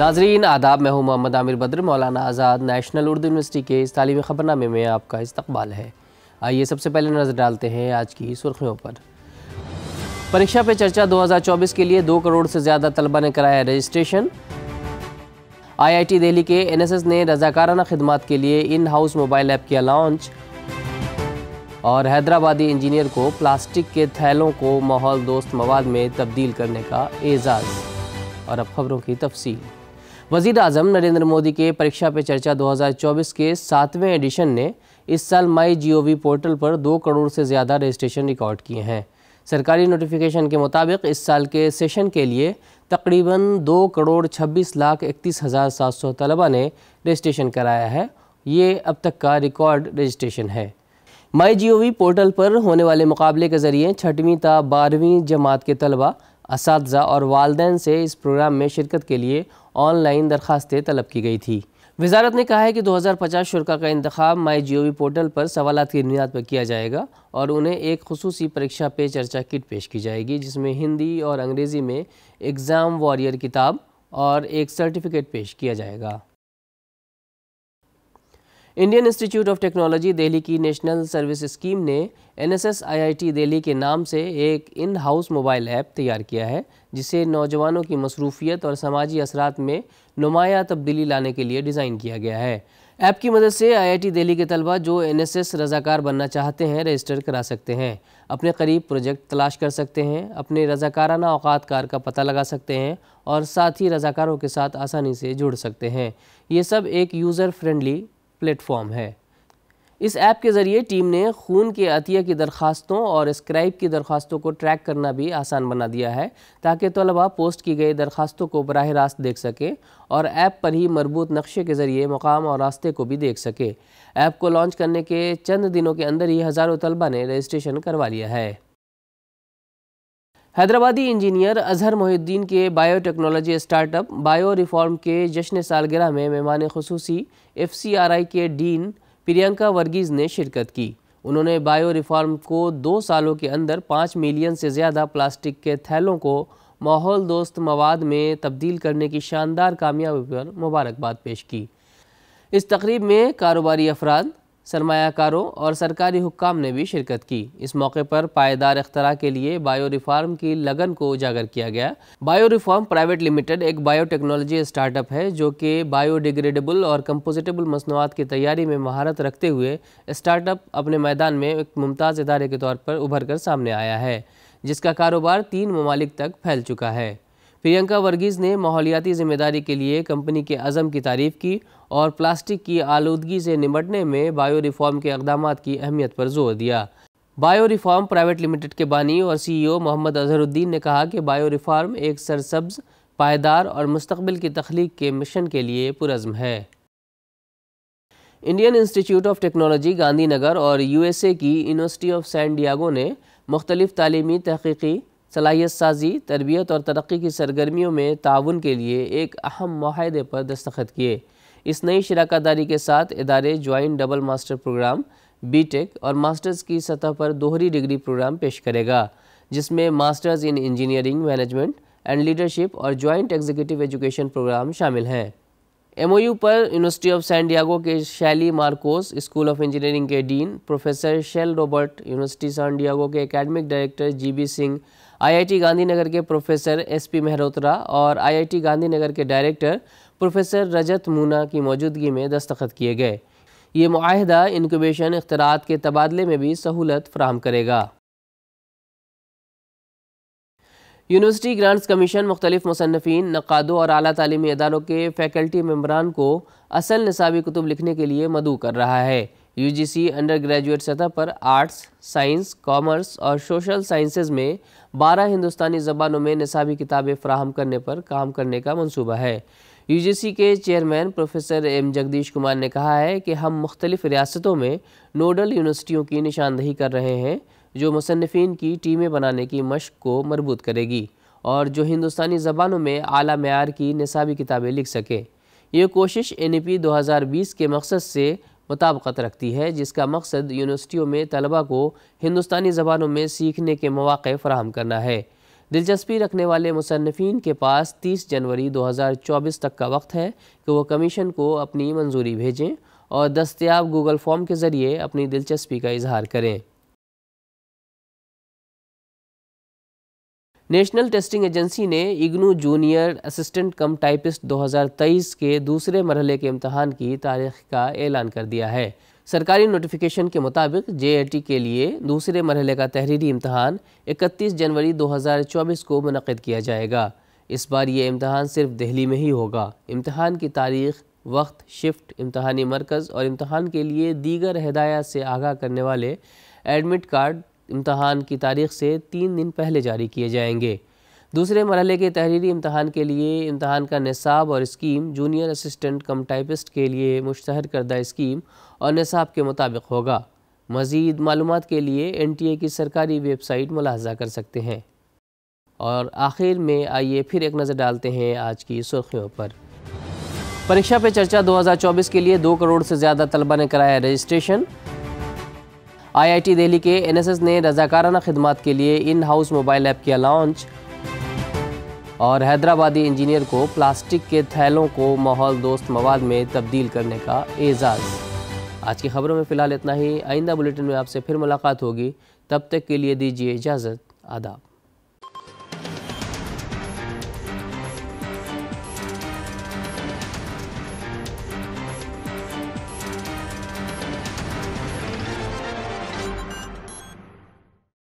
नाजरीन आदाब मैं हूँ मोहम्मद आमिर बद्र मौलाना आज़ाद नेशनल उर्दू यूनिवर्सिटी के इस तालीमी ख़बरनामे में आपका इस्तबाल है आइए सबसे पहले नज़र डालते हैं आज की सुर्खियों पर परीक्षा पे चर्चा 2024 के लिए दो करोड़ से ज़्यादा तलबा ने कराया रजिस्ट्रेशन आईआईटी दिल्ली के एनएसएस ने रजाकाराना खदमात के लिए इन हाउस मोबाइल ऐप किया लॉन्च और हैदराबादी इंजीनियर को प्लास्टिक के थैलों को माहौल दोस्त मवाद में तब्दील करने का एजाज़ और अब खबरों की तफसील वजीर अजम नरेंद्र मोदी के परीक्षा पे चर्चा 2024 के सातवें एडिशन ने इस साल माई जी पोर्टल पर दो करोड़ से ज़्यादा रजिस्ट्रेशन रिकॉर्ड किए हैं सरकारी नोटिफिकेशन के मुताबिक इस साल के सेशन के लिए तकरीबन दो करोड़ छब्बीस लाख इकतीस हज़ार सात सौ तलबा ने रजिस्ट्रेशन कराया है ये अब तक का रिकॉर्ड रजिस्ट्रेशन है माई जी पोर्टल पर होने वाले मुकाबले के ज़रिए छठवीं ता बारहवीं जमात के तलबा इस और वालदेन से इस प्रोग्राम में शिरकत के लिए ऑनलाइन दरखास्तें तलब की गई थी वजारत ने कहा है कि 2050 शुरा का इंतबाब माई जी ओ वी पोर्टल पर सवाल की बुनियाद पर किया जाएगा और उन्हें एक खसूस परीक्षा पे चर्चा किट पेश की जाएगी जिसमें हिंदी और अंग्रेज़ी में एग्ज़ाम वॉरियर किताब और एक सर्टिफिकेट पेश किया जाएगा Indian Institute of Technology Delhi की नेशनल सर्विस स्कीम ने एन एस दिल्ली के नाम से एक इन हाउस मोबाइल ऐप तैयार किया है जिसे नौजवानों की मसरूफियत और समाजी असरात में नुमाया तब्दीली लाने के लिए डिज़ाइन किया गया है ऐप की मदद से आईआईटी दिल्ली के तलबा जो एनएसएस रजाकार बनना चाहते हैं रजिस्टर करा सकते हैं अपने करीब प्रोजेक्ट तलाश कर सकते हैं अपने रजाकाराना औकात कार का पता लगा सकते हैं और साथ ही रजाकारों के साथ आसानी से जुड़ सकते हैं ये सब एक यूज़र फ्रेंडली प्लेटफॉर्म है इस ऐप के ज़रिए टीम ने खून के अतिया की दरखास्तों और स्क्राइब की दरख्वास्तों को ट्रैक करना भी आसान बना दिया है ताकि तलबा पोस्ट की गई दरख्वास्तों को बरह रास्त देख सकें और ऐप पर ही मरबूत नक्शे के ज़रिए मकाम और रास्ते को भी देख सके ऐप को लॉन्च करने के चंद दिनों के अंदर ही हज़ारों तलबा ने रजिस्ट्रेशन करवा लिया है हैदराबादी इंजीनियर अजहर मोहिद्दीन के बायोटेक्नोलॉजी स्टार्टअप बायो रिफॉर्म के जश्न सालगिरह में मेहमान खसूसी एफ के डीन प्रियंका वर्गीज़ ने शिरकत की उन्होंने बायो रिफॉर्म को दो सालों के अंदर पाँच मिलियन से ज़्यादा प्लास्टिक के थैलों को माहौल दोस्त मवाद में तब्दील करने की शानदार कामयाबी पर मुबारकबाद पेश की इस तकरीब में कारोबारी अफराद सरमाकारों और सरकारी हुकाम ने भी शिरकत की इस मौके पर पायदार अख्तरा के लिए बायो रिफार्म की लगन को उजागर किया गया बायो रिफार्म प्राइवेट लिमिटेड एक बायोटेक्नोलॉजी स्टार्टअप है जो कि बायोडिग्रेडेबल और कंपोजिटेबल मसनवाद की तैयारी में महारत रखते हुए स्टार्टअप अपने मैदान में एक मुमताज़ इदारे के तौर पर उभर कर सामने आया है जिसका कारोबार तीन ममालिक तक फैल चुका है प्रियंका वर्गीज़ ने माहौलियाती जिम्मेदारी के लिए कंपनी के अज़म की तारीफ की और प्लास्टिक की आलूदगी से निमटने में बायो रिफॉर्म के इकदाम की अहमियत पर जोर दिया बायो रिफॉर्म प्राइवेट लिमिटेड के बानी और सीईओ मोहम्मद अजहरुद्दीन ने कहा कि बायो रिफॉर्म एक सरसब्ज पायदार और मुस्तबिल की तख्लीक के मिशन के लिए पुरज़म है Indian Institute of Technology Gandhinagar और यूएसए की यूनिवर्सिटी ऑफ सैन डियागो ने मुख्तलिफ तालीमी तहकीकी सलाहियत साजी तरबियत और तरक्की की सरगर्मियों में ताउन के लिए एक अहम माहे पर दस्तखत किए इस नई शराकत दारी के साथ इदारे joint double master programme B tech और मास्टर्स की सतह पर दोहरी डिग्री प्रोग्राम पेश करेगा जिसमें masters in engineering management and leadership और ज्वाइंट एग्जीक्यूटिव एजुकेशन प्रोग्राम शामिल हैं एमओयू पर यूनिवर्सिटी ऑफ सैंडियागो के Shiley Marcos school of engineering के dean professor Chell Roberts university Diego के academic director GB Singh IIT Gandhinagar के प्रोफेसर एसपी मेहरोत्रा और IIT Gandhinagar के डायरेक्टर प्रोफेसर रजत मूना की मौजूदगी में दस्तखत किए गए ये माहदा इनक्यूबेशन अख्तरात के तबादले में भी सहूलत फ्राहम करेगा यूनिवर्सिटी ग्रांट्स कमीशन मुख्तलिफ मुसनफिन नक़ादों और अली तलीमी इदारों के फैकल्टी मम्बरान को असल नसाबी कुतुब लिखने के लिए मदू कर रहा है यूजीसी अंडर ग्रेजुएट सतह पर आर्ट्स साइंस कॉमर्स और सोशल साइंसेज में 12 हिंदुस्तानी ज़बानों में निसाबी किताबें फ्राहम करने पर काम करने का मनसूबा है यूजीसी के chairman professor M Jagadish Kumar ने कहा है कि हम मुख्तलिफ रियासतों में नोडल यूनिवर्सिटियों की निशानदही कर रहे हैं जो मुसनफिन की टीमें बनाने की मशक को मरबूत करेगी और जो हिंदुस्तानी ज़बानों में अली मैार की निसाबी किताबें लिख सकें ये कोशिश एन ई पी दो हज़ार बीस के मकसद से मुताबकत रखती है जिसका मकसद यूनिवर्सिटियों में तलबा को हिंदुस्तानी ज़बानों में सीखने के मौक़े फ़राहम करना है दिलचस्पी रखने वाले मुसनफिन के पास 30 जनवरी 2024 तक का वक्त है कि वह कमीशन को अपनी मंजूरी भेजें और दस्तियाब गूगल फॉर्म के ज़रिए अपनी दिलचस्पी का इजहार करें नेशनल टेस्टिंग एजेंसी ने IGNOU junior assistant cum typist 2023 के दूसरे मरहले के इम्तहान की तारीख का ऐलान कर दिया है सरकारी नोटिफिकेशन के मुताबिक जे के लिए दूसरे मरहले का तहरीरी इम्तहान 31 जनवरी 2024 को मनद किया जाएगा इस बार ये इम्तहान सिर्फ दिल्ली में ही होगा इम्तहान की तारीख वक्त शिफ्ट इम्तहानी मरकज़ और इम्तहान के लिए दीगर हदायत से आगाह करने वाले एडमिट कार्ड इम्तहान की तारीख से तीन दिन पहले जारी किए जाएंगे दूसरे मरहले के तहरीरी इम्तहान के लिए इम्तहान का निसाब और scheme junior assistant cum typist के लिए मुश्तहर करदा स्कीम और निसाब के मुताबिक होगा मज़ीद मालूम के लिए एन टी ए की सरकारी वेबसाइट मुलाजा कर सकते हैं और आखिर में आइए फिर एक नज़र डालते हैं आज की सुर्खियों पर परीक्षा पे चर्चा 2024 के लिए दो करोड़ से ज़्यादा तलबा ने कराया रजिस्ट्रेशन आईआईटी दिल्ली के एनएसएस ने रजाकाराना खिदमत के लिए इन हाउस मोबाइल ऐप किया लॉन्च और हैदराबादी इंजीनियर को प्लास्टिक के थैलों को माहौल दोस्त मवाद में तब्दील करने का एजाज़ आज की खबरों में फ़िलहाल इतना ही आइंदा बुलेटिन में आपसे फिर मुलाकात होगी तब तक के लिए दीजिए इजाज़त आदाब